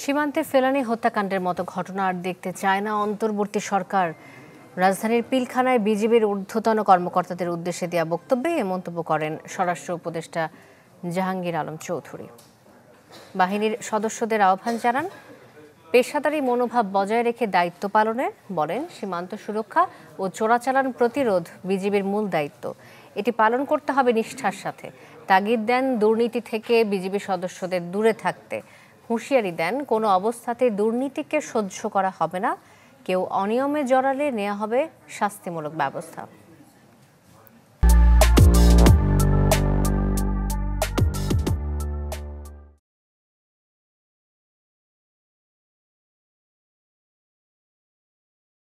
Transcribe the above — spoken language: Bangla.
সীমান্তে ফেলানি হত্যাকাণ্ডের মতো ঘটনা আর দেখতে চায় না অন্তর্বর্তী সরকার রাজধানীর পিলখানায় বিজিবির ঊর্ধ্বতন কর্মকর্তাদের উদ্দেশ্যে দেওয়া বক্তব্যে এ মন্তব্য করেন স্বরাষ্ট্র উপদেষ্টা জাহাঙ্গীর আলম চৌধুরী বাহিনীর সদস্যদের আহ্বান জানান পেশাদারি মনোভাব বজায় রেখে দায়িত্ব পালনে বলেন সীমান্ত সুরক্ষা ও চোরাচালান প্রতিরোধ বিজিবির মূল দায়িত্ব এটি পালন করতে হবে নিষ্ঠার সাথে তাগিদ দেন দুর্নীতি থেকে বিজিবি সদস্যদের দূরে থাকতে হুঁশিয়ারি দেন কোনো অবস্থাতে দুর্নীতিকে সহ্য করা হবে না কেউ অনিয়মে জড়ালে নেওয়া হবে শাস্তিমূলক ব্যবস্থা